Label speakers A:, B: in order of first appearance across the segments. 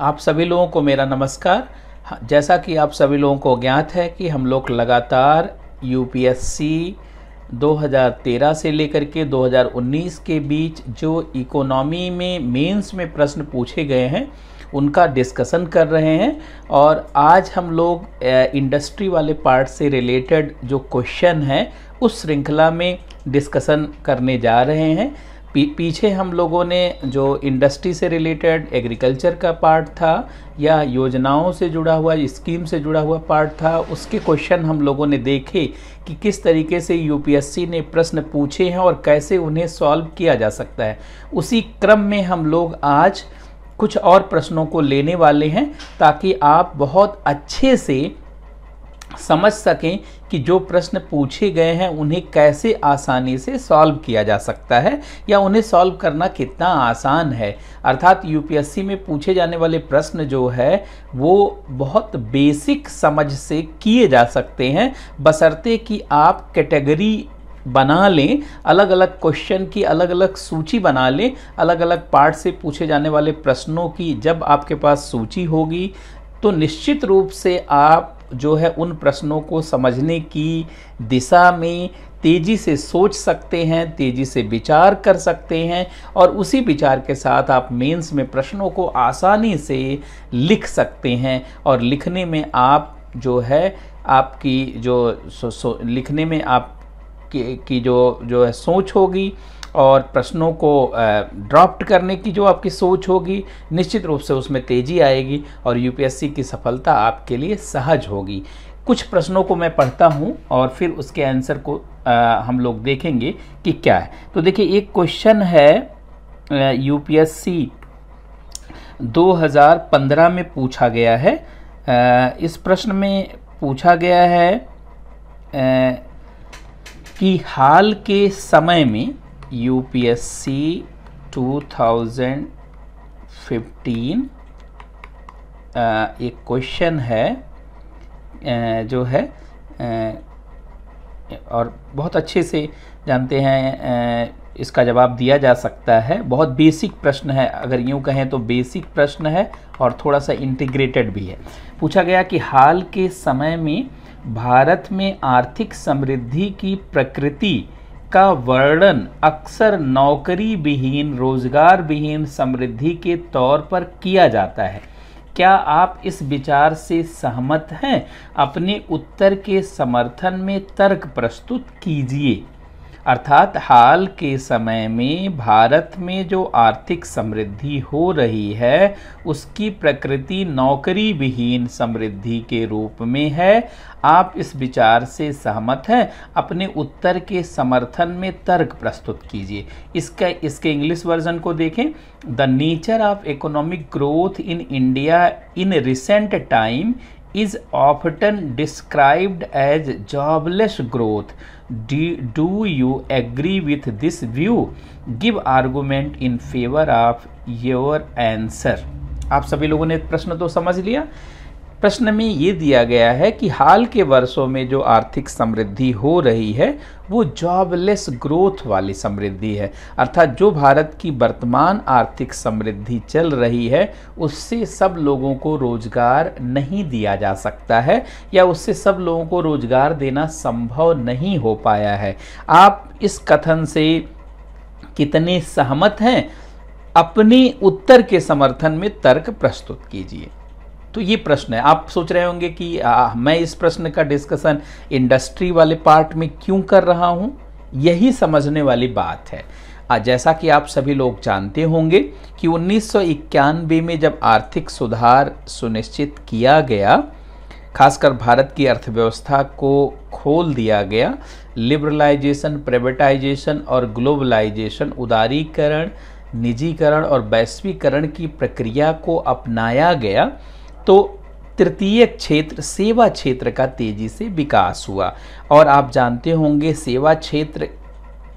A: आप सभी लोगों को मेरा नमस्कार जैसा कि आप सभी लोगों को ज्ञात है कि हम लोग लगातार यूपीएससी 2013 से लेकर के 2019 के बीच जो इकोनॉमी में मेंस में प्रश्न पूछे गए हैं उनका डिस्कशन कर रहे हैं और आज हम लोग इंडस्ट्री वाले पार्ट से रिलेटेड जो क्वेश्चन हैं उस श्रृंखला में डिस्कशन करने जा रहे हैं पी, पीछे हम लोगों ने जो इंडस्ट्री से रिलेटेड एग्रीकल्चर का पार्ट था या योजनाओं से जुड़ा हुआ स्कीम से जुड़ा हुआ पार्ट था उसके क्वेश्चन हम लोगों ने देखे कि किस तरीके से यूपीएससी ने प्रश्न पूछे हैं और कैसे उन्हें सॉल्व किया जा सकता है उसी क्रम में हम लोग आज कुछ और प्रश्नों को लेने वाले हैं ताकि आप बहुत अच्छे से समझ सकें कि जो प्रश्न पूछे गए हैं उन्हें कैसे आसानी से सॉल्व किया जा सकता है या उन्हें सॉल्व करना कितना आसान है अर्थात यूपीएससी में पूछे जाने वाले प्रश्न जो है वो बहुत बेसिक समझ से किए जा सकते हैं बसरते कि आप कैटेगरी बना लें अलग अलग क्वेश्चन की अलग अलग सूची बना लें अलग अलग पार्ट से पूछे जाने वाले प्रश्नों की जब आपके पास सूची होगी तो निश्चित रूप से आप जो है उन प्रश्नों को समझने की दिशा में तेज़ी से सोच सकते हैं तेज़ी से विचार कर सकते हैं और उसी विचार के साथ आप मेंस में प्रश्नों को आसानी से लिख सकते हैं और लिखने में आप जो है आपकी जो सो, सो, लिखने में आप की, की जो जो है सोच होगी और प्रश्नों को ड्राफ्ट करने की जो आपकी सोच होगी निश्चित रूप से उसमें तेज़ी आएगी और यूपीएससी की सफलता आपके लिए सहज होगी कुछ प्रश्नों को मैं पढ़ता हूँ और फिर उसके आंसर को आ, हम लोग देखेंगे कि क्या है तो देखिए एक क्वेश्चन है यूपीएससी 2015 में पूछा गया है आ, इस प्रश्न में पूछा गया है आ, कि हाल के समय में टू थाउजेंड फिफ्टीन एक क्वेश्चन है uh, जो है uh, और बहुत अच्छे से जानते हैं uh, इसका जवाब दिया जा सकता है बहुत बेसिक प्रश्न है अगर यूँ कहें तो बेसिक प्रश्न है और थोड़ा सा इंटीग्रेटेड भी है पूछा गया कि हाल के समय में भारत में आर्थिक समृद्धि की प्रकृति का वर्णन अक्सर नौकरी विहीन रोजगार विहीन समृद्धि के तौर पर किया जाता है क्या आप इस विचार से सहमत हैं अपने उत्तर के समर्थन में तर्क प्रस्तुत कीजिए अर्थात हाल के समय में भारत में जो आर्थिक समृद्धि हो रही है उसकी प्रकृति नौकरी विहीन समृद्धि के रूप में है आप इस विचार से सहमत हैं अपने उत्तर के समर्थन में तर्क प्रस्तुत कीजिए इसका इसके इंग्लिश वर्जन को देखें the nature of economic growth in India in recent time is often described as jobless growth do you agree with this view give argument in favour of your answer आप सभी लोगों ने प्रश्न तो समझ लिया प्रश्न में ये दिया गया है कि हाल के वर्षों में जो आर्थिक समृद्धि हो रही है वो जॉबलेस ग्रोथ वाली समृद्धि है अर्थात जो भारत की वर्तमान आर्थिक समृद्धि चल रही है उससे सब लोगों को रोजगार नहीं दिया जा सकता है या उससे सब लोगों को रोजगार देना संभव नहीं हो पाया है आप इस कथन से कितने सहमत हैं अपने उत्तर के समर्थन में तर्क प्रस्तुत कीजिए तो ये प्रश्न है आप सोच रहे होंगे कि आ, मैं इस प्रश्न का डिस्कशन इंडस्ट्री वाले पार्ट में क्यों कर रहा हूँ यही समझने वाली बात है जैसा कि आप सभी लोग जानते होंगे कि उन्नीस में जब आर्थिक सुधार सुनिश्चित किया गया खासकर भारत की अर्थव्यवस्था को खोल दिया गया लिबरलाइजेशन प्राइवेटाइजेशन और ग्लोबलाइजेशन उदारीकरण निजीकरण और वैश्वीकरण की प्रक्रिया को अपनाया गया तो तृतीय क्षेत्र सेवा क्षेत्र का तेजी से विकास हुआ और आप जानते होंगे सेवा क्षेत्र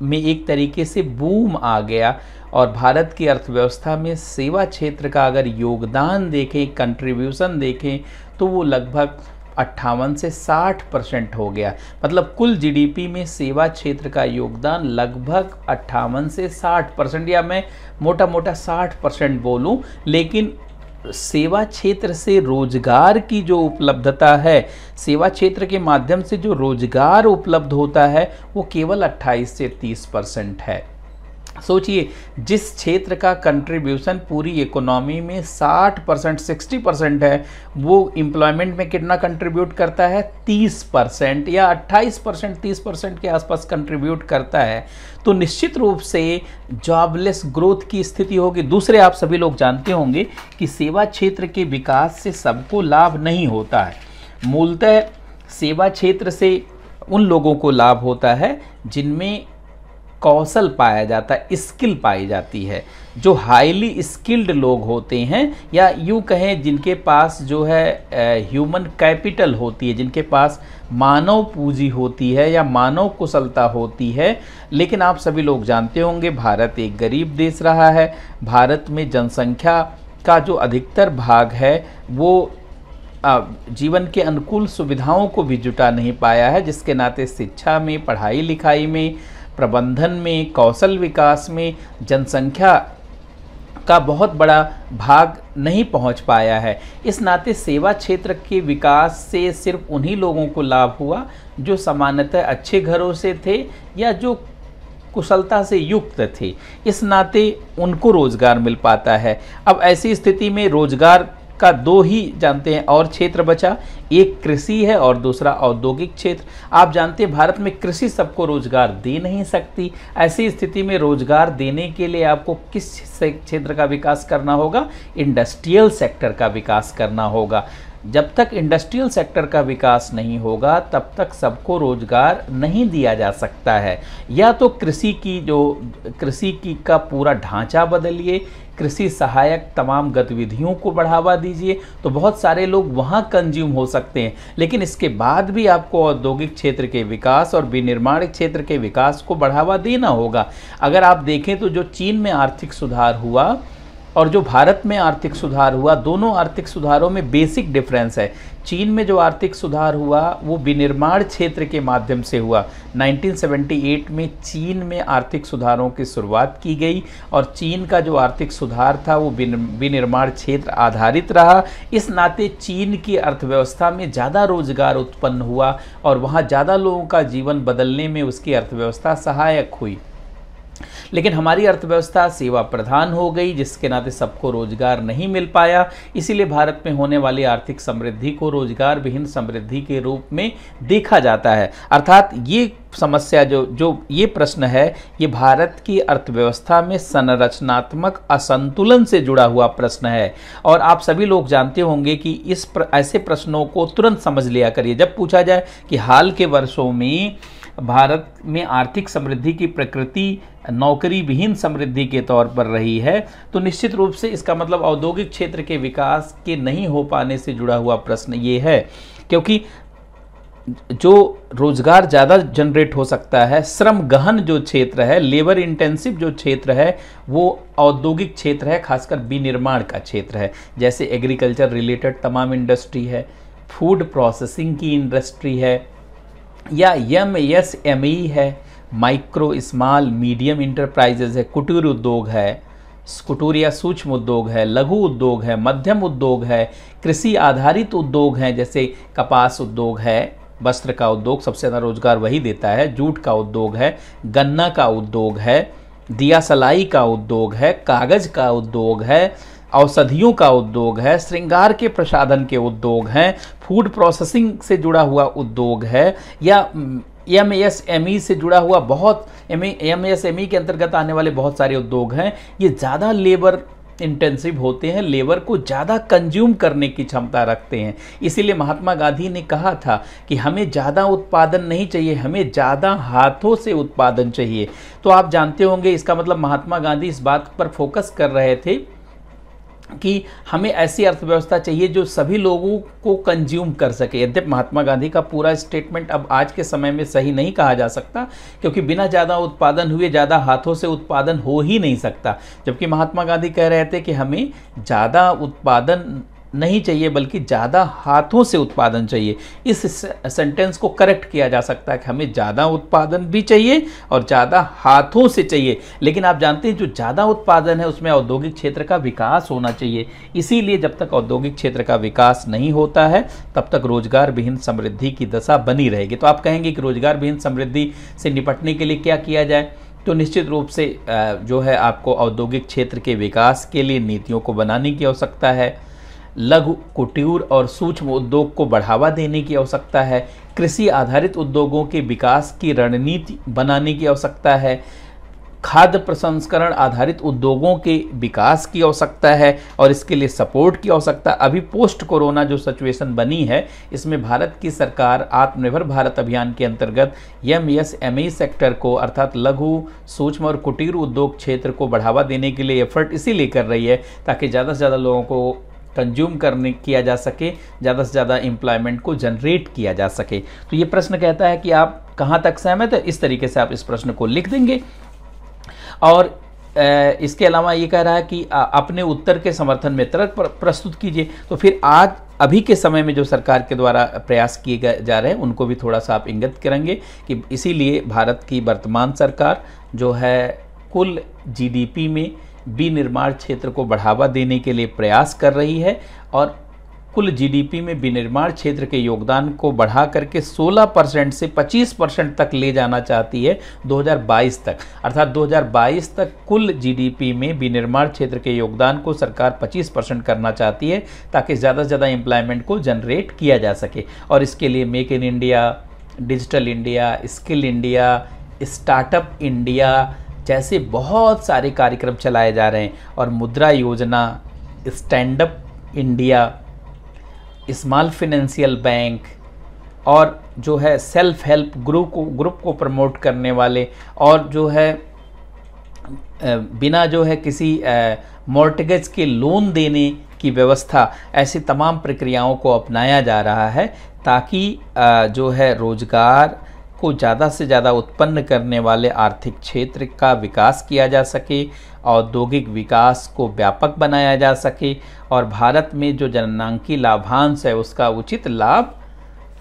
A: में एक तरीके से बूम आ गया और भारत की अर्थव्यवस्था में सेवा क्षेत्र का अगर योगदान देखें कंट्रीब्यूशन देखें तो वो लगभग अट्ठावन से 60 परसेंट हो गया मतलब कुल जीडीपी में सेवा क्षेत्र का योगदान लगभग अट्ठावन से 60 परसेंट या मैं मोटा मोटा 60 परसेंट बोलूँ लेकिन सेवा क्षेत्र से रोजगार की जो उपलब्धता है सेवा क्षेत्र के माध्यम से जो रोजगार उपलब्ध होता है वो केवल 28 से 30 परसेंट है सोचिए जिस क्षेत्र का कंट्रीब्यूशन पूरी इकोनॉमी में 60 परसेंट सिक्सटी परसेंट है वो एम्प्लॉयमेंट में कितना कंट्रीब्यूट करता है 30 परसेंट या 28 परसेंट तीस परसेंट के आसपास कंट्रीब्यूट करता है तो निश्चित रूप से जॉबलेस ग्रोथ की स्थिति होगी दूसरे आप सभी लोग जानते होंगे कि सेवा क्षेत्र के विकास से सबको लाभ नहीं होता है मूलतः सेवा क्षेत्र से उन लोगों को लाभ होता है जिनमें कौशल पाया जाता है स्किल पाई जाती है जो हाईली स्किल्ड लोग होते हैं या यूँ कहें जिनके पास जो है ह्यूमन कैपिटल होती है जिनके पास मानव पूंजी होती है या मानव कुशलता होती है लेकिन आप सभी लोग जानते होंगे भारत एक गरीब देश रहा है भारत में जनसंख्या का जो अधिकतर भाग है वो जीवन के अनुकूल सुविधाओं को भी जुटा नहीं पाया है जिसके नाते शिक्षा में पढ़ाई लिखाई में प्रबंधन में कौशल विकास में जनसंख्या का बहुत बड़ा भाग नहीं पहुंच पाया है इस नाते सेवा क्षेत्र के विकास से सिर्फ उन्हीं लोगों को लाभ हुआ जो सामान्यतः अच्छे घरों से थे या जो कुशलता से युक्त थे इस नाते उनको रोज़गार मिल पाता है अब ऐसी स्थिति में रोज़गार का दो ही जानते हैं और क्षेत्र बचा एक कृषि है और दूसरा औद्योगिक क्षेत्र आप जानते हैं भारत में कृषि सबको रोजगार दे नहीं सकती ऐसी स्थिति में रोजगार देने के लिए आपको किस क्षेत्र का विकास करना होगा इंडस्ट्रियल सेक्टर का विकास करना होगा जब तक इंडस्ट्रियल सेक्टर का विकास नहीं होगा तब तक सबको रोजगार नहीं दिया जा सकता है या तो कृषि की जो कृषि की का पूरा ढांचा बदलिए कृषि सहायक तमाम गतिविधियों को बढ़ावा दीजिए तो बहुत सारे लोग वहाँ कंज्यूम हो सकते हैं लेकिन इसके बाद भी आपको औद्योगिक क्षेत्र के विकास और विनिर्माण क्षेत्र के विकास को बढ़ावा देना होगा अगर आप देखें तो जो चीन में आर्थिक सुधार हुआ और जो भारत में आर्थिक सुधार हुआ दोनों आर्थिक सुधारों में बेसिक डिफरेंस है चीन में जो आर्थिक सुधार हुआ वो विनिर्माण क्षेत्र के माध्यम से हुआ 1978 में चीन में आर्थिक सुधारों की शुरुआत की गई और चीन का जो आर्थिक सुधार था वो विनिर्माण क्षेत्र आधारित रहा इस नाते चीन की अर्थव्यवस्था में ज़्यादा रोजगार उत्पन्न हुआ और वहाँ ज़्यादा लोगों का जीवन बदलने में उसकी अर्थव्यवस्था सहायक हुई लेकिन हमारी अर्थव्यवस्था सेवा प्रधान हो गई जिसके नाते सबको रोजगार नहीं मिल पाया इसीलिए भारत में होने वाली आर्थिक समृद्धि को रोजगार विहीन समृद्धि के रूप में देखा जाता है अर्थात ये समस्या जो जो ये प्रश्न है ये भारत की अर्थव्यवस्था में संरचनात्मक असंतुलन से जुड़ा हुआ प्रश्न है और आप सभी लोग जानते होंगे कि इस प्र, ऐसे प्रश्नों को तुरंत समझ लिया करिए जब पूछा जाए कि हाल के वर्षों में भारत में आर्थिक समृद्धि की प्रकृति नौकरी विहीन समृद्धि के तौर पर रही है तो निश्चित रूप से इसका मतलब औद्योगिक क्षेत्र के विकास के नहीं हो पाने से जुड़ा हुआ प्रश्न ये है क्योंकि जो रोजगार ज़्यादा जनरेट हो सकता है श्रम गहन जो क्षेत्र है लेबर इंटेंसिव जो क्षेत्र है वो औद्योगिक क्षेत्र है खासकर विनिर्माण का क्षेत्र है जैसे एग्रीकल्चर रिलेटेड तमाम इंडस्ट्री है फूड प्रोसेसिंग की इंडस्ट्री है या यम एस एम ई है माइक्रो स्मॉल मीडियम इंटरप्राइजेज है कुटीर उद्योग है कुटूर या सूक्ष्म उद्योग है लघु उद्योग है मध्यम उद्योग है कृषि आधारित उद्योग हैं जैसे कपास उद्योग है वस्त्र का उद्योग सबसे ज़्यादा रोजगार वही देता है जूट का उद्योग है गन्ना का उद्योग है दिया सलाई का उद्योग है कागज़ का उद्योग है औषधियों का उद्योग है श्रृंगार के प्रसाधन के उद्योग हैं फूड प्रोसेसिंग से जुड़ा हुआ उद्योग है या एम एस एम ई से जुड़ा हुआ बहुत एम एस एम ई के अंतर्गत आने वाले बहुत सारे उद्योग हैं ये ज़्यादा लेबर इंटेंसिव होते हैं लेबर को ज़्यादा कंज्यूम करने की क्षमता रखते हैं इसीलिए महात्मा गांधी ने कहा था कि हमें ज़्यादा उत्पादन नहीं चाहिए हमें ज़्यादा हाथों से उत्पादन चाहिए तो आप जानते होंगे इसका मतलब महात्मा गांधी इस बात पर फोकस कर रहे थे कि हमें ऐसी अर्थव्यवस्था चाहिए जो सभी लोगों को कंज्यूम कर सके यद्यप महात्मा गांधी का पूरा स्टेटमेंट अब आज के समय में सही नहीं कहा जा सकता क्योंकि बिना ज़्यादा उत्पादन हुए ज़्यादा हाथों से उत्पादन हो ही नहीं सकता जबकि महात्मा गांधी कह रहे थे कि हमें ज़्यादा उत्पादन नहीं चाहिए बल्कि ज़्यादा हाथों से उत्पादन चाहिए इस सेंटेंस को करेक्ट किया जा सकता है कि हमें ज़्यादा उत्पादन भी चाहिए और ज़्यादा हाथों से चाहिए लेकिन आप जानते हैं जो ज़्यादा उत्पादन है उसमें औद्योगिक क्षेत्र का विकास होना चाहिए इसीलिए जब तक औद्योगिक क्षेत्र का विकास नहीं होता है तब तक रोजगार विहीन समृद्धि की दशा बनी रहेगी तो आप कहेंगे कि रोजगार विहीन समृद्धि से निपटने के लिए क्या किया जाए तो निश्चित रूप से जो है आपको औद्योगिक क्षेत्र के विकास के लिए नीतियों को बनाने की आवश्यकता है लघु कुटीर और सूक्ष्म उद्योग को बढ़ावा देने की आवश्यकता है कृषि आधारित उद्योगों के विकास की रणनीति बनाने की आवश्यकता है खाद्य प्रसंस्करण आधारित उद्योगों के विकास की आवश्यकता है और इसके लिए सपोर्ट की आवश्यकता अभी पोस्ट कोरोना जो सिचुएशन बनी है इसमें भारत की सरकार आत्मनिर्भर भारत अभियान के अंतर्गत M S M E sector को अर्थात लघु सूक्ष्म और कुटीर उद्योग क्षेत्र को बढ़ावा देने के लिए एफर्ट इसीलिए कर रही है ताकि ज़्यादा से ज़्यादा लोगों को कंज्यूम करने किया जा सके ज़्यादा से ज़्यादा एम्प्लॉयमेंट को जनरेट किया जा सके तो ये प्रश्न कहता है कि आप कहाँ तक सहमत है इस तरीके से आप इस प्रश्न को लिख देंगे और इसके अलावा ये कह रहा है कि अपने उत्तर के समर्थन में तर्क प्रस्तुत कीजिए तो फिर आज अभी के समय में जो सरकार के द्वारा प्रयास किए जा रहे हैं उनको भी थोड़ा सा आप इंगित करेंगे कि इसीलिए भारत की वर्तमान सरकार जो है कुल जीडीपी में विनिर्माण क्षेत्र को बढ़ावा देने के लिए प्रयास कर रही है और कुल जीडीपी में विनिर्माण क्षेत्र के योगदान को बढ़ा करके 16 परसेंट से 25 परसेंट तक ले जाना चाहती है 2022 तक अर्थात 2022 तक कुल जीडीपी में विनिर्माण क्षेत्र के योगदान को सरकार 25 परसेंट करना चाहती है ताकि ज़्यादा से ज़्यादा एम्प्लॉयमेंट को जनरेट किया जा सके और इसके लिए make in India digital India skill India startup India जैसे बहुत सारे कार्यक्रम चलाए जा रहे हैं और Mudra Yojana stand up India small financial bank और जो है सेल्फ हेल्प ग्रुप को ग्रुप को प्रमोट करने वाले और जो है बिना जो है किसी मोर्टगेज के लोन देने की व्यवस्था ऐसी तमाम प्रक्रियाओं को अपनाया जा रहा है ताकि जो है रोज़गार को ज़्यादा से ज़्यादा उत्पन्न करने वाले आर्थिक क्षेत्र का विकास किया जा सके औद्योगिक विकास को व्यापक बनाया जा सके और भारत में जो जननांकी लाभांश है उसका उचित लाभ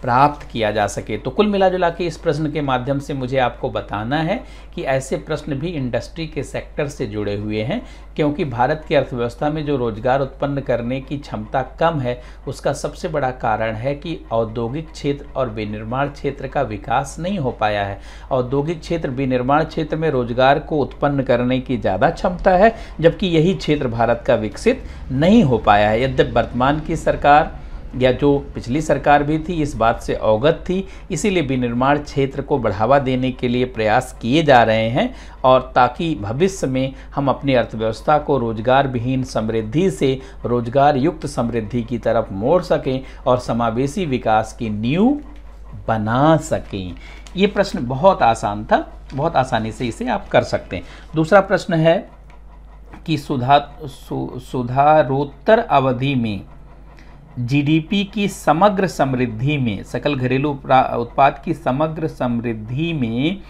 A: प्राप्त किया जा सके तो कुल मिला जुला के इस प्रश्न के माध्यम से मुझे आपको बताना है कि ऐसे प्रश्न भी इंडस्ट्री के सेक्टर से जुड़े हुए हैं क्योंकि भारत की अर्थव्यवस्था में जो रोजगार उत्पन्न करने की क्षमता कम है उसका सबसे बड़ा कारण है कि औद्योगिक क्षेत्र और विनिर्माण क्षेत्र का विकास नहीं हो पाया है औद्योगिक क्षेत्र विनिर्माण क्षेत्र में रोजगार को उत्पन्न करने की ज़्यादा क्षमता है जबकि यही क्षेत्र भारत का विकसित नहीं हो पाया है यद्यप वर्तमान की सरकार या जो पिछली सरकार भी थी इस बात से अवगत थी इसीलिए विनिर्माण क्षेत्र को बढ़ावा देने के लिए प्रयास किए जा रहे हैं और ताकि भविष्य में हम अपनी अर्थव्यवस्था को रोजगार विहीन समृद्धि से रोजगार युक्त समृद्धि की तरफ मोड़ सकें और समावेशी विकास की नींव बना सकें ये प्रश्न बहुत आसान था बहुत आसानी से इसे आप कर सकते हैं दूसरा प्रश्न है कि सुधा सु, सुधारोत्तर अवधि में जीडीपी की समग्र समृद्धि में सकल घरेलू उत्पाद की समग्र समृद्धि में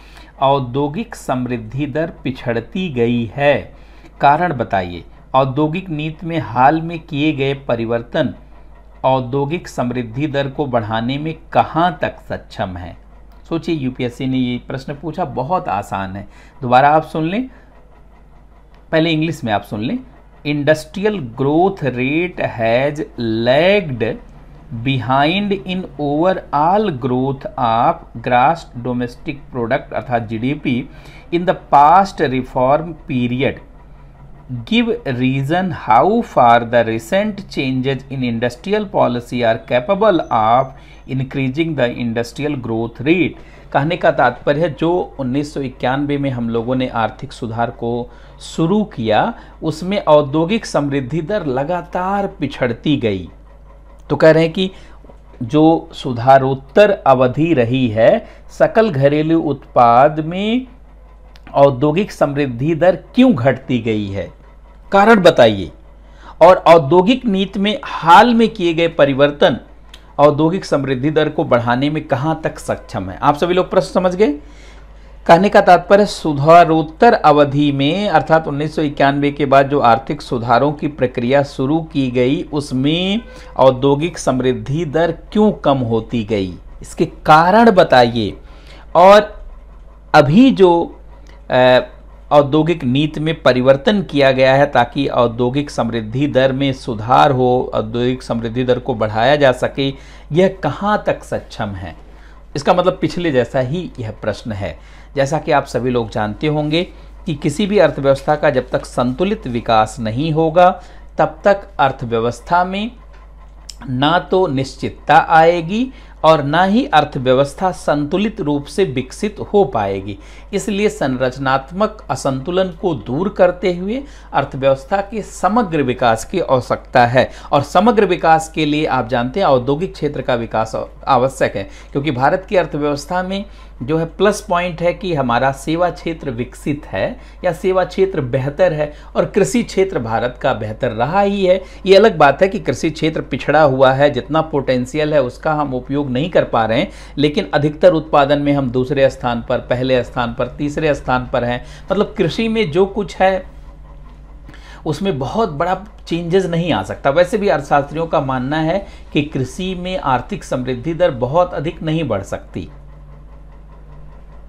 A: औद्योगिक समृद्धि दर पिछड़ती गई है कारण बताइए औद्योगिक नीति में हाल में किए गए परिवर्तन औद्योगिक समृद्धि दर को बढ़ाने में कहाँ तक सक्षम है सोचिए यूपीएससी ने ये प्रश्न पूछा बहुत आसान है दोबारा आप सुन लें पहले इंग्लिश में आप सुन लें industrial growth rate has lagged behind in overall growth of gross domestic product अर्थात GDP in the past reform period give reason how far the recent changes in industrial policy are capable of increasing the industrial growth rate कहने का तात्पर्य जो उन्नीस में हम लोगों ने आर्थिक सुधार को शुरू किया उसमें औद्योगिक समृद्धि दर लगातार पिछड़ती गई तो कह रहे हैं कि जो सुधारोत्तर अवधि रही है सकल घरेलू उत्पाद में औद्योगिक समृद्धि दर क्यों घटती गई है कारण बताइए और औद्योगिक नीति में हाल में किए गए परिवर्तन औद्योगिक समृद्धि दर को बढ़ाने में कहाँ तक सक्षम है आप सभी लोग प्रश्न समझ गए कहने का तात्पर्य सुधारोत्तर अवधि में अर्थात उन्नीस के बाद जो आर्थिक सुधारों की प्रक्रिया शुरू की गई उसमें औद्योगिक समृद्धि दर क्यों कम होती गई इसके कारण बताइए और अभी जो आ, औद्योगिक नीति में परिवर्तन किया गया है ताकि औद्योगिक समृद्धि दर में सुधार हो औद्योगिक समृद्धि दर को बढ़ाया जा सके यह कहाँ तक सक्षम है इसका मतलब पिछले जैसा ही यह प्रश्न है जैसा कि आप सभी लोग जानते होंगे कि किसी भी अर्थव्यवस्था का जब तक संतुलित विकास नहीं होगा तब तक अर्थव्यवस्था में ना तो निश्चितता आएगी और न ही अर्थव्यवस्था संतुलित रूप से विकसित हो पाएगी इसलिए संरचनात्मक असंतुलन को दूर करते हुए अर्थव्यवस्था के समग्र विकास की आवश्यकता है और समग्र विकास के लिए आप जानते हैं औद्योगिक क्षेत्र का विकास आवश्यक है क्योंकि भारत की अर्थव्यवस्था में जो है प्लस पॉइंट है कि हमारा सेवा क्षेत्र विकसित है या सेवा क्षेत्र बेहतर है और कृषि क्षेत्र भारत का बेहतर रहा ही है ये अलग बात है कि कृषि क्षेत्र पिछड़ा हुआ है जितना पोटेंशियल है उसका हम उपयोग नहीं कर पा रहे हैं लेकिन अधिकतर उत्पादन में हम दूसरे स्थान पर पहले स्थान पर तीसरे स्थान पर हैं मतलब कृषि में जो कुछ है उसमें बहुत बड़ा चेंजेस नहीं आ सकता वैसे भी अर्थशास्त्रियों का मानना है कि कृषि में आर्थिक समृद्धि दर बहुत अधिक नहीं बढ़ सकती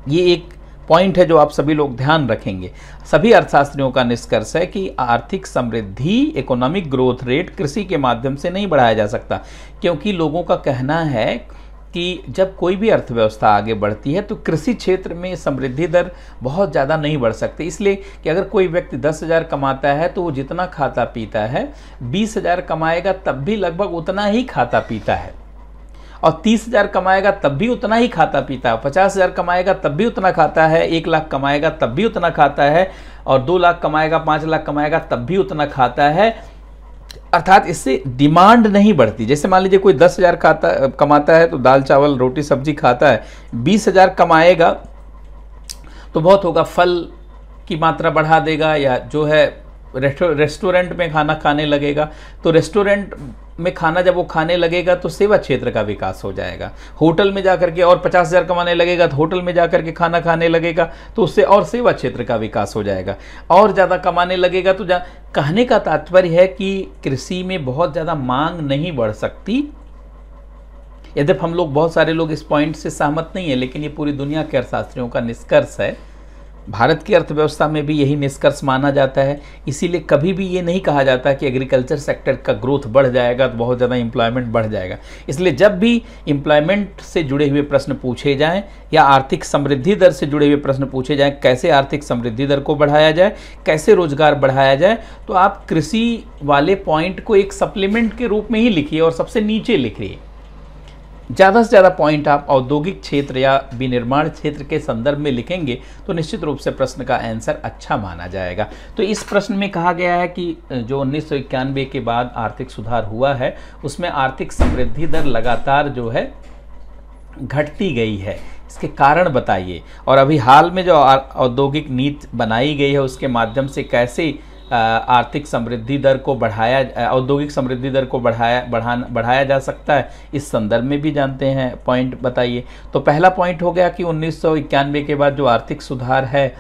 A: ये एक पॉइंट है जो आप सभी लोग ध्यान रखेंगे सभी अर्थशास्त्रियों का निष्कर्ष है कि आर्थिक समृद्धि इकोनॉमिक ग्रोथ रेट कृषि के माध्यम से नहीं बढ़ाया जा सकता क्योंकि लोगों का कहना है कि जब कोई भी अर्थव्यवस्था आगे बढ़ती है तो कृषि क्षेत्र में समृद्धि दर बहुत ज़्यादा नहीं बढ़ सकती इसलिए कि अगर कोई व्यक्ति दस हज़ार कमाता है तो वो जितना खाता पीता है बीस हज़ार कमाएगा तब भी लगभग उतना ही खाता पीता है और तीस हज़ार कमाएगा तब भी उतना ही खाता पीता है पचास हज़ार कमाएगा तब भी उतना खाता है एक लाख कमाएगा तब भी उतना खाता है और दो लाख कमाएगा पाँच लाख कमाएगा तब भी उतना खाता है अर्थात इससे डिमांड नहीं बढ़ती जैसे मान लीजिए कोई दस हज़ार खाता कमाता है तो दाल चावल रोटी सब्जी खाता है बीस हज़ार कमाएगा तो बहुत होगा फल की मात्रा बढ़ा देगा या जो है रेस्टोरेंट में खाना खाने लगेगा तो रेस्टोरेंट में खाना जब वो खाने लगेगा तो सेवा क्षेत्र का विकास हो जाएगा होटल में जाकर के और पचास हज़ार कमाने लगेगा तो होटल में जाकर के खाना खाने लगेगा तो उससे और सेवा क्षेत्र का विकास हो जाएगा और ज़्यादा कमाने लगेगा तो जा कहने का तात्पर्य है कि कृषि में बहुत ज़्यादा मांग नहीं बढ़ सकती यद्यप हम लोग बहुत सारे लोग इस पॉइंट से सहमत नहीं है लेकिन ये पूरी दुनिया के अर्थशास्त्रियों का निष्कर्ष है भारत की अर्थव्यवस्था में भी यही निष्कर्ष माना जाता है इसीलिए कभी भी ये नहीं कहा जाता कि एग्रीकल्चर सेक्टर का ग्रोथ बढ़ जाएगा तो बहुत ज़्यादा एम्प्लॉयमेंट बढ़ जाएगा इसलिए जब भी एम्प्लॉयमेंट से जुड़े हुए प्रश्न पूछे जाएँ या आर्थिक समृद्धि दर से जुड़े हुए प्रश्न पूछे जाएँ कैसे आर्थिक समृद्धि दर को बढ़ाया जाए कैसे रोजगार बढ़ाया जाए तो आप कृषि वाले पॉइंट को एक सप्लीमेंट के रूप में ही लिखिए और सबसे नीचे लिखिए ज़्यादा से ज़्यादा पॉइंट आप औद्योगिक क्षेत्र या विनिर्माण क्षेत्र के संदर्भ में लिखेंगे तो निश्चित रूप से प्रश्न का आंसर अच्छा माना जाएगा तो इस प्रश्न में कहा गया है कि जो उन्नीस के बाद आर्थिक सुधार हुआ है उसमें आर्थिक समृद्धि दर लगातार जो है घटती गई है इसके कारण बताइए और अभी हाल में जो औद्योगिक नीति बनाई गई है उसके माध्यम से कैसे आर्थिक समृद्धि दर को बढ़ाया औद्योगिक समृद्धि दर को बढ़ाया बढ़ाना बढ़ाया जा सकता है इस संदर्भ में भी जानते हैं पॉइंट बताइए तो पहला पॉइंट हो गया कि उन्नीस के बाद जो आर्थिक सुधार है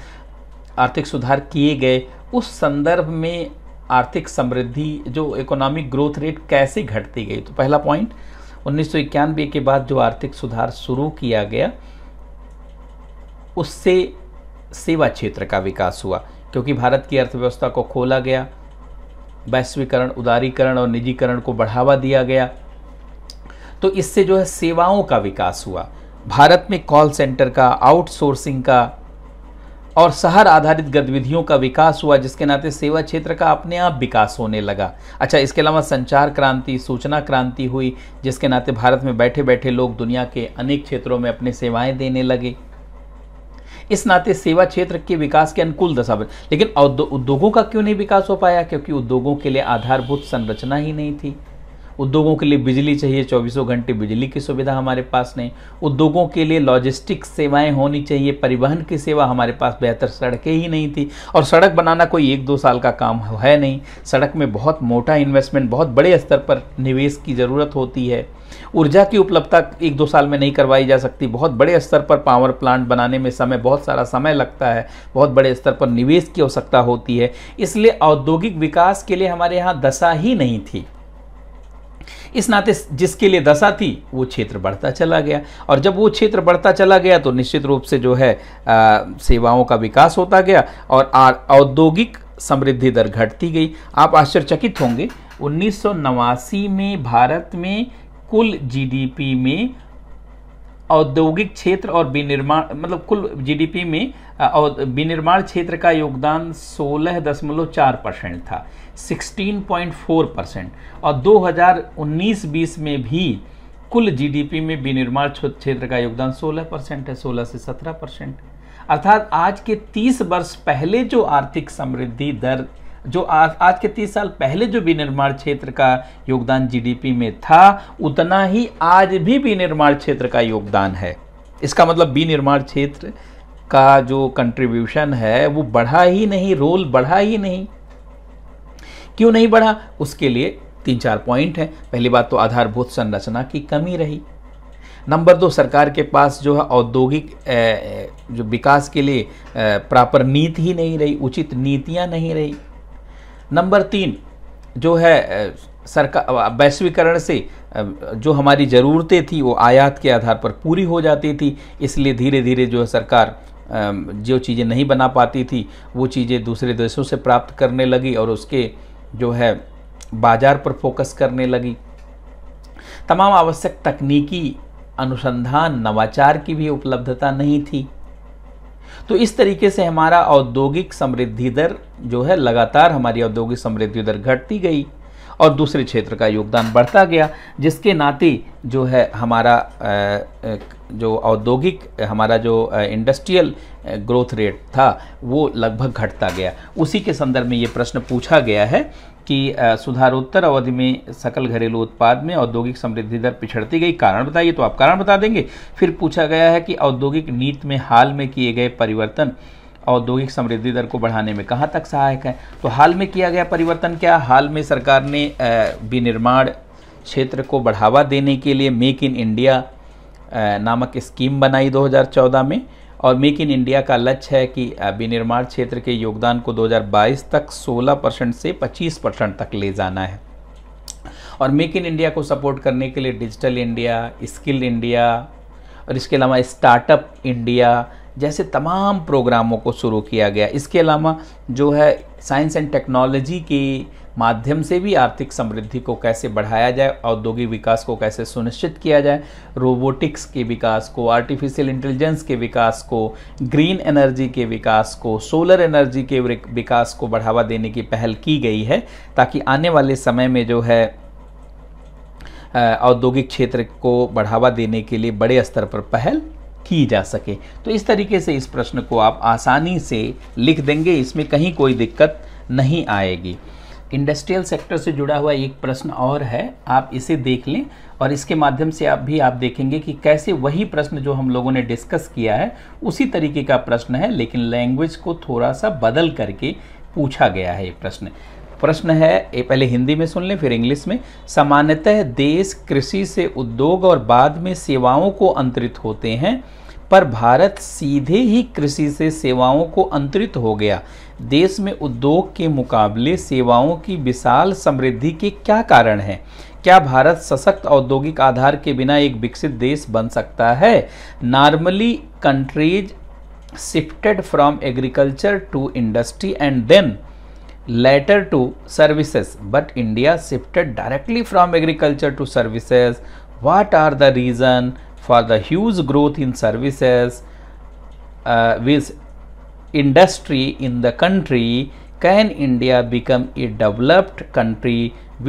A: आर्थिक सुधार किए गए उस संदर्भ में आर्थिक समृद्धि जो इकोनॉमिक ग्रोथ रेट कैसे घटती गई तो पहला पॉइंट उन्नीस के बाद जो आर्थिक सुधार शुरू किया गया उससे सेवा क्षेत्र का विकास हुआ क्योंकि भारत की अर्थव्यवस्था को खोला गया वैश्वीकरण उदारीकरण और निजीकरण को बढ़ावा दिया गया तो इससे जो है सेवाओं का विकास हुआ भारत में कॉल सेंटर का आउटसोर्सिंग का और शहर आधारित गतिविधियों का विकास हुआ जिसके नाते सेवा क्षेत्र का अपने आप विकास होने लगा अच्छा इसके अलावा संचार क्रांति सूचना क्रांति हुई जिसके नाते भारत में बैठे बैठे लोग दुनिया के अनेक क्षेत्रों में अपनी सेवाएं देने लगे इस नाते सेवा क्षेत्र के विकास के अनुकूल दशा बन लेकिन उद्योगों का क्यों नहीं विकास हो पाया क्योंकि उद्योगों के लिए आधारभूत संरचना ही नहीं थी उद्योगों के लिए बिजली चाहिए चौबीसों घंटे बिजली की सुविधा हमारे पास नहीं उद्योगों के लिए लॉजिस्टिक सेवाएं होनी चाहिए परिवहन की सेवा हमारे पास बेहतर सड़कें ही नहीं थी और सड़क बनाना कोई एक दो साल का काम है नहीं सड़क में बहुत मोटा इन्वेस्टमेंट बहुत बड़े स्तर पर निवेश की ज़रूरत होती है ऊर्जा की उपलब्धता एक दो साल में नहीं करवाई जा सकती बहुत बड़े स्तर पर पावर प्लांट बनाने में समय बहुत सारा समय लगता है बहुत बड़े स्तर पर निवेश की आवश्यकता होती है इसलिए औद्योगिक विकास के लिए हमारे यहाँ दशा ही नहीं थी इस नाते जिसके लिए दशा थी वो क्षेत्र बढ़ता चला गया और जब वो क्षेत्र बढ़ता चला गया तो निश्चित रूप से जो है आ, सेवाओं का विकास होता गया और औद्योगिक समृद्धि दर घटती गई आप आश्चर्यचकित होंगे उन्नीस में भारत में कुल जीडीपी में औद्योगिक क्षेत्र और विनिर्माण मतलब कुल जीडीपी में विनिर्माण क्षेत्र का योगदान 16.4 परसेंट था 16.4 परसेंट और 2019-20 में भी कुल जीडीपी में विनिर्माण क्षेत्र का योगदान 16 परसेंट है 16 से 17 परसेंट अर्थात आज के 30 वर्ष पहले जो आर्थिक समृद्धि दर जो आज आज के तीस साल पहले जो विनिर्माण क्षेत्र का योगदान जीडीपी में था उतना ही आज भी विनिर्माण क्षेत्र का योगदान है इसका मतलब विनिर्माण क्षेत्र का जो कंट्रीब्यूशन है वो बढ़ा ही नहीं रोल बढ़ा ही नहीं क्यों नहीं बढ़ा उसके लिए तीन चार पॉइंट हैं पहली बात तो आधारभूत संरचना की कमी रही नंबर दो सरकार के पास जो है औद्योगिक जो विकास के लिए प्रॉपर नीति ही नहीं रही उचित नीतियाँ नहीं रही नंबर तीन जो है सरकार वैश्वीकरण से जो हमारी ज़रूरतें थी वो आयात के आधार पर पूरी हो जाती थी इसलिए धीरे धीरे जो है सरकार जो चीज़ें नहीं बना पाती थी वो चीज़ें दूसरे देशों से प्राप्त करने लगी और उसके जो है बाज़ार पर फोकस करने लगी तमाम आवश्यक तकनीकी अनुसंधान नवाचार की भी उपलब्धता नहीं थी तो इस तरीके से हमारा औद्योगिक समृद्धि दर जो है लगातार हमारी औद्योगिक समृद्धि दर घटती गई और दूसरे क्षेत्र का योगदान बढ़ता गया जिसके नाते जो है हमारा जो औद्योगिक हमारा जो इंडस्ट्रियल ग्रोथ रेट था वो लगभग घटता गया उसी के संदर्भ में ये प्रश्न पूछा गया है कि सुधारोत्तर अवधि में सकल घरेलू उत्पाद में औद्योगिक समृद्धि दर पिछड़ती गई कारण बताइए तो आप कारण बता देंगे फिर पूछा गया है कि औद्योगिक नीति में हाल में किए गए परिवर्तन औद्योगिक समृद्धि दर को बढ़ाने में कहाँ तक सहायक है तो हाल में किया गया परिवर्तन क्या हाल में सरकार ने विनिर्माण क्षेत्र को बढ़ावा देने के लिए मेक इन इंडिया नामक स्कीम बनाई 2014 में और मेक इन इंडिया का लक्ष्य है कि विनिर्माण क्षेत्र के योगदान को 2022 तक 16 परसेंट से 25 परसेंट तक ले जाना है और मेक इन इंडिया को सपोर्ट करने के लिए डिजिटल इंडिया स्किल इंडिया और इसके अलावा स्टार्टअप इंडिया जैसे तमाम प्रोग्रामों को शुरू किया गया इसके अलावा जो है साइंस एंड टेक्नोलॉजी के माध्यम से भी आर्थिक समृद्धि को कैसे बढ़ाया जाए औद्योगिक विकास को कैसे सुनिश्चित किया जाए रोबोटिक्स के विकास को आर्टिफिशियल इंटेलिजेंस के विकास को ग्रीन एनर्जी के विकास को सोलर एनर्जी के विकास को बढ़ावा देने की पहल की गई है ताकि आने वाले समय में जो है औद्योगिक क्षेत्र को बढ़ावा देने के लिए बड़े स्तर पर पहल की जा सके तो इस तरीके से इस प्रश्न को आप आसानी से लिख देंगे इसमें कहीं कोई दिक्कत नहीं आएगी इंडस्ट्रियल सेक्टर से जुड़ा हुआ एक प्रश्न और है आप इसे देख लें और इसके माध्यम से आप भी आप देखेंगे कि कैसे वही प्रश्न जो हम लोगों ने डिस्कस किया है उसी तरीके का प्रश्न है लेकिन लैंग्वेज को थोड़ा सा बदल करके पूछा गया है ये प्रश्न प्रश्न है ये पहले हिंदी में सुन लें फिर इंग्लिश में सामान्यतः देश कृषि से उद्योग और बाद में सेवाओं को अंतरित होते हैं पर भारत सीधे ही कृषि से सेवाओं को अंतरित हो गया देश में उद्योग के मुकाबले सेवाओं की विशाल समृद्धि के क्या कारण हैं क्या भारत सशक्त औद्योगिक आधार के बिना एक विकसित देश बन सकता है normally countries shifted from agriculture to industry and then later to services but India shifted directly from agriculture to services what are the reason for the huge growth in services uh, with industry in the country, can India become a developed country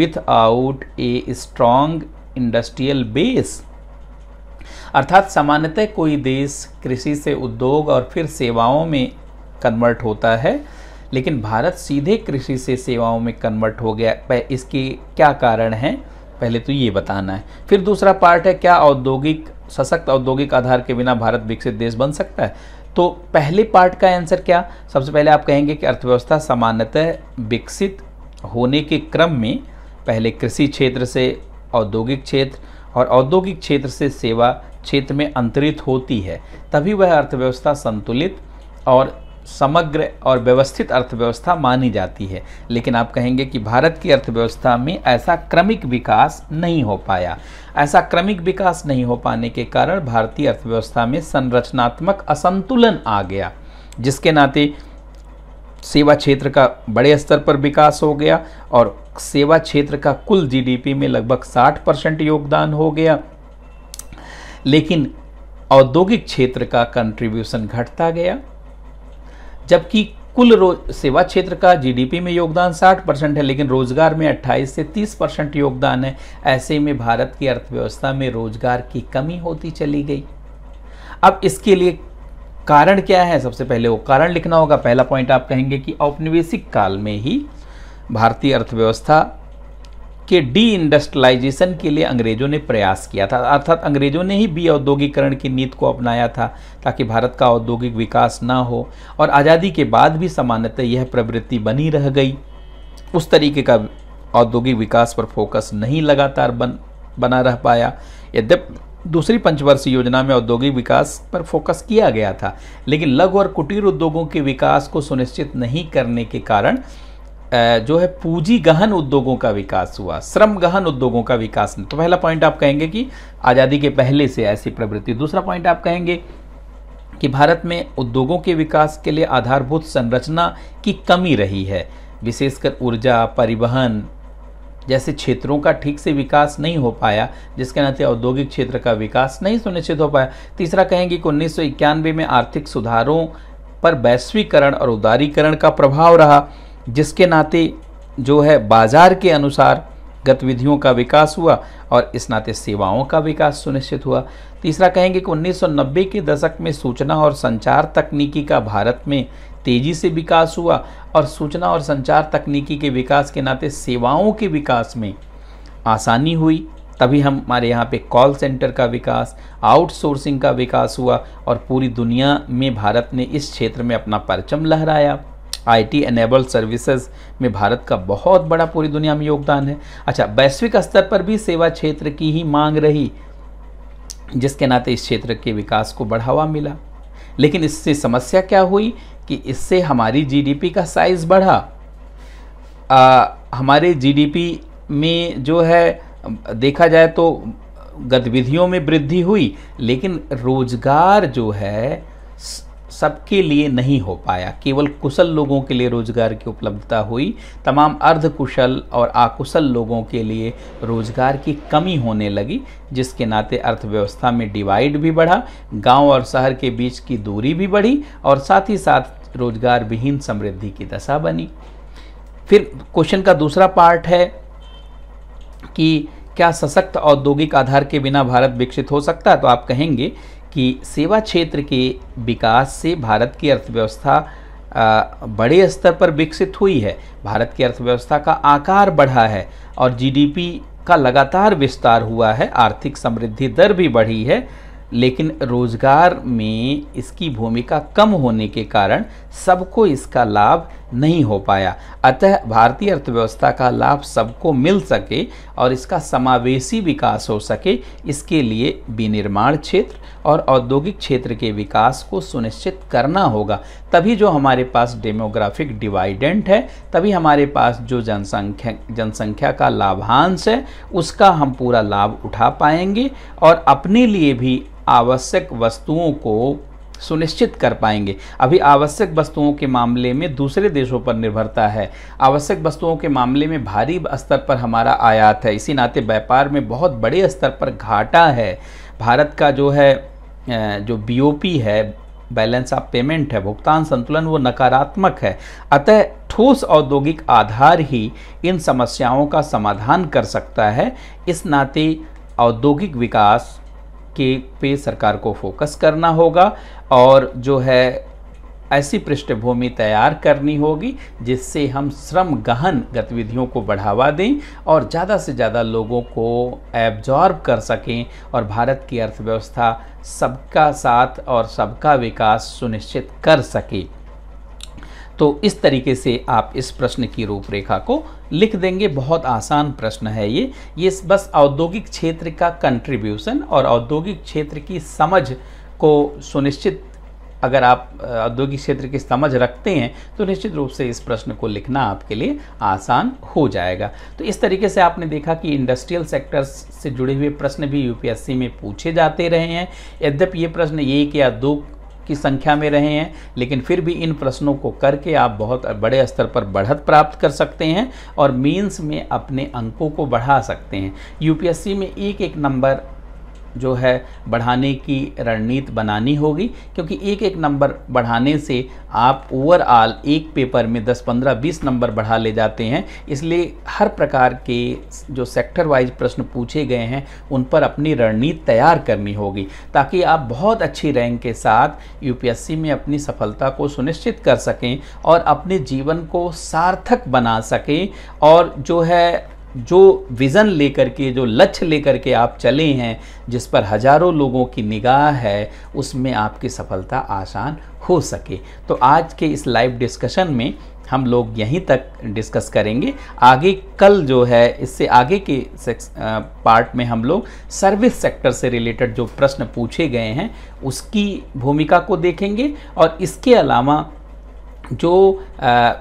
A: without a strong industrial base अर्थात सामान्यतः कोई देश कृषि से उद्योग और फिर सेवाओं में कन्वर्ट होता है लेकिन भारत सीधे कृषि से सेवाओं में कन्वर्ट हो गया इसके क्या कारण हैं पहले तो ये बताना है फिर दूसरा पार्ट है क्या औद्योगिक सशक्त औद्योगिक आधार के बिना भारत विकसित देश बन सकता है तो पहले पार्ट का आंसर क्या सबसे पहले आप कहेंगे कि अर्थव्यवस्था सामान्यतः विकसित होने के क्रम में पहले कृषि क्षेत्र से औद्योगिक क्षेत्र और औद्योगिक क्षेत्र से सेवा क्षेत्र में अंतरित होती है तभी वह अर्थव्यवस्था संतुलित और समग्र और व्यवस्थित अर्थव्यवस्था मानी जाती है लेकिन आप कहेंगे कि भारत की अर्थव्यवस्था में ऐसा क्रमिक विकास नहीं हो पाया ऐसा क्रमिक विकास नहीं हो पाने के कारण भारतीय अर्थव्यवस्था में संरचनात्मक असंतुलन आ गया जिसके नाते सेवा क्षेत्र का बड़े स्तर पर विकास हो गया और सेवा क्षेत्र का कुल जीडीपी में लगभग 60 परसेंट योगदान हो गया लेकिन औद्योगिक क्षेत्र का कंट्रीब्यूशन घटता गया जबकि कुल सेवा क्षेत्र का जीडीपी में योगदान 60 परसेंट है लेकिन रोजगार में 28 से 30 परसेंट योगदान है ऐसे में भारत की अर्थव्यवस्था में रोजगार की कमी होती चली गई अब इसके लिए कारण क्या है सबसे पहले वो कारण लिखना होगा पहला पॉइंट आप कहेंगे कि औपनिवेशिक काल में ही भारतीय अर्थव्यवस्था के डी इंडस्ट्रलाइजेशन के लिए अंग्रेजों ने प्रयास किया था अर्थात अंग्रेजों ने ही बी औद्योगिकरण की नीति को अपनाया था ताकि भारत का औद्योगिक विकास ना हो और आज़ादी के बाद भी सामान्यतः यह प्रवृत्ति बनी रह गई उस तरीके का औद्योगिक विकास पर फोकस नहीं लगातार बन बना रह पाया यद्यप दूसरी पंचवर्षीय योजना में औद्योगिक विकास पर फोकस किया गया था लेकिन लघु और कुटीर उद्योगों के विकास को सुनिश्चित नहीं करने के कारण जो है पूंजी गहन उद्योगों का विकास हुआ श्रम गहन उद्योगों का विकास नहीं तो पहला पॉइंट आप कहेंगे कि आज़ादी के पहले से ऐसी प्रवृत्ति दूसरा पॉइंट आप कहेंगे कि भारत में उद्योगों के विकास के लिए आधारभूत संरचना की कमी रही है विशेषकर ऊर्जा परिवहन जैसे क्षेत्रों का ठीक से विकास नहीं हो पाया जिसके नाते औद्योगिक क्षेत्र का विकास नहीं सुनिश्चित हो पाया तीसरा कहेंगे कि उन्नीस में आर्थिक सुधारों पर वैश्वीकरण और उदारीकरण का प्रभाव रहा जिसके नाते जो है बाजार के अनुसार गतिविधियों का विकास हुआ और इस नाते सेवाओं का विकास सुनिश्चित हुआ तीसरा कहेंगे कि 1990 के दशक में सूचना और संचार तकनीकी का भारत में तेजी से विकास हुआ और सूचना और संचार तकनीकी के विकास के नाते सेवाओं के विकास में आसानी हुई तभी हम हमारे यहाँ पे कॉल सेंटर का विकास आउटसोर्सिंग का विकास हुआ और पूरी दुनिया में भारत ने इस क्षेत्र में अपना परचम लहराया आईटी एनेबल सर्विसेज में भारत का बहुत बड़ा पूरी दुनिया में योगदान है अच्छा वैश्विक स्तर पर भी सेवा क्षेत्र की ही मांग रही जिसके नाते इस क्षेत्र के विकास को बढ़ावा मिला लेकिन इससे समस्या क्या हुई कि इससे हमारी जीडीपी का साइज़ बढ़ा आ, हमारे जीडीपी में जो है देखा जाए तो गतिविधियों में वृद्धि हुई लेकिन रोजगार जो है सबके लिए नहीं हो पाया केवल कुशल लोगों के लिए रोजगार की उपलब्धता हुई तमाम अर्धकुशल और आकुशल लोगों के लिए रोजगार की कमी होने लगी जिसके नाते अर्थव्यवस्था में डिवाइड भी बढ़ा गांव और शहर के बीच की दूरी भी बढ़ी और साथ ही साथ रोजगार विहीन समृद्धि की दशा बनी फिर क्वेश्चन का दूसरा पार्ट है कि क्या सशक्त औद्योगिक आधार के बिना भारत विकसित हो सकता है तो आप कहेंगे कि सेवा क्षेत्र के विकास से भारत की अर्थव्यवस्था बड़े स्तर पर विकसित हुई है भारत की अर्थव्यवस्था का आकार बढ़ा है और जीडीपी का लगातार विस्तार हुआ है आर्थिक समृद्धि दर भी बढ़ी है लेकिन रोजगार में इसकी भूमिका कम होने के कारण सबको इसका लाभ नहीं हो पाया अतः भारतीय अर्थव्यवस्था का लाभ सबको मिल सके और इसका समावेशी विकास हो सके इसके लिए विनिर्माण क्षेत्र और औद्योगिक क्षेत्र के विकास को सुनिश्चित करना होगा तभी जो हमारे पास डेमोग्राफिक डिवाइडेंट है तभी हमारे पास जो जनसंख्या जनसंख्या का लाभांश है उसका हम पूरा लाभ उठा पाएंगे और अपने लिए भी आवश्यक वस्तुओं को सुनिश्चित कर पाएंगे अभी आवश्यक वस्तुओं के मामले में दूसरे देशों पर निर्भरता है आवश्यक वस्तुओं के मामले में भारी स्तर पर हमारा आयात है इसी नाते व्यापार में बहुत बड़े स्तर पर घाटा है भारत का जो है जो बीओपी है बैलेंस ऑफ पेमेंट है भुगतान संतुलन वो नकारात्मक है अतः ठोस औद्योगिक आधार ही इन समस्याओं का समाधान कर सकता है इस नाते औद्योगिक विकास के पे सरकार को फोकस करना होगा और जो है ऐसी पृष्ठभूमि तैयार करनी होगी जिससे हम श्रम गहन गतिविधियों को बढ़ावा दें और ज़्यादा से ज़्यादा लोगों को एब्जॉर्ब कर सकें और भारत की अर्थव्यवस्था सबका साथ और सबका विकास सुनिश्चित कर सके तो इस तरीके से आप इस प्रश्न की रूपरेखा को लिख देंगे बहुत आसान प्रश्न है ये ये बस औद्योगिक क्षेत्र का कंट्रीब्यूशन और औद्योगिक क्षेत्र की समझ को सुनिश्चित अगर आप औद्योगिक क्षेत्र की समझ रखते हैं तो निश्चित रूप से इस प्रश्न को लिखना आपके लिए आसान हो जाएगा तो इस तरीके से आपने देखा कि इंडस्ट्रियल सेक्टर्स से जुड़े हुए प्रश्न भी यूपीएससी में पूछे जाते रहे हैं यद्यपि ये प्रश्न एक या दो की संख्या में रहे हैं लेकिन फिर भी इन प्रश्नों को करके आप बहुत बड़े स्तर पर बढ़त प्राप्त कर सकते हैं और मीन्स में अपने अंकों को बढ़ा सकते हैं यूपीएससी में एक एक नंबर जो है बढ़ाने की रणनीति बनानी होगी क्योंकि एक एक नंबर बढ़ाने से आप ओवरऑल एक पेपर में 10 15 20 नंबर बढ़ा ले जाते हैं इसलिए हर प्रकार के जो सेक्टर वाइज प्रश्न पूछे गए हैं उन पर अपनी रणनीति तैयार करनी होगी ताकि आप बहुत अच्छी रैंक के साथ यूपीएससी में अपनी सफलता को सुनिश्चित कर सकें और अपने जीवन को सार्थक बना सकें और जो है जो विज़न लेकर के जो लक्ष्य लेकर के आप चले हैं जिस पर हजारों लोगों की निगाह है उसमें आपकी सफलता आसान हो सके तो आज के इस लाइव डिस्कशन में हम लोग यहीं तक डिस्कस करेंगे आगे कल जो है इससे आगे के सेक्स पार्ट में हम लोग सर्विस सेक्टर से रिलेटेड जो प्रश्न पूछे गए हैं उसकी भूमिका को देखेंगे और इसके अलावा जो आ,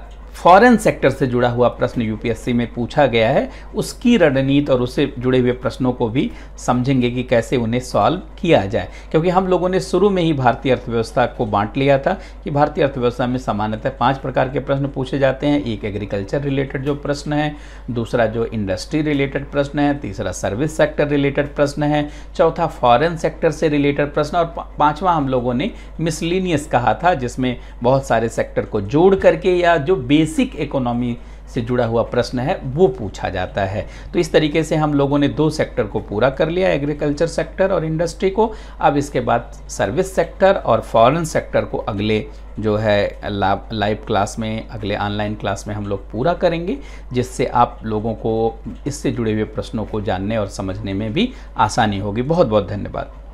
A: फॉरेन सेक्टर से जुड़ा हुआ प्रश्न यूपीएससी में पूछा गया है उसकी रणनीति और उससे जुड़े हुए प्रश्नों को भी समझेंगे कि कैसे उन्हें सॉल्व किया जाए क्योंकि हम लोगों ने शुरू में ही भारतीय अर्थव्यवस्था को बांट लिया था कि भारतीय अर्थव्यवस्था में सामान्यतः पाँच प्रकार के प्रश्न पूछे जाते हैं एक एग्रीकल्चर रिलेटेड जो प्रश्न है दूसरा जो इंडस्ट्री रिलेटेड प्रश्न है तीसरा सर्विस सेक्टर रिलेटेड प्रश्न है चौथा फॉरेन सेक्टर से रिलेटेड प्रश्न और पाँचवा हम लोगों ने मिसलिनियस कहा था जिसमें बहुत सारे सेक्टर को जोड़ करके या जो बेस बेसिक इकोनॉमी से जुड़ा हुआ प्रश्न है वो पूछा जाता है तो इस तरीके से हम लोगों ने दो सेक्टर को पूरा कर लिया एग्रीकल्चर सेक्टर और इंडस्ट्री को अब इसके बाद सर्विस सेक्टर और फॉरेन सेक्टर को अगले जो है लाइव क्लास में अगले ऑनलाइन क्लास में हम लोग पूरा करेंगे जिससे आप लोगों को इससे जुड़े हुए प्रश्नों को जानने और समझने में भी आसानी होगी बहुत बहुत धन्यवाद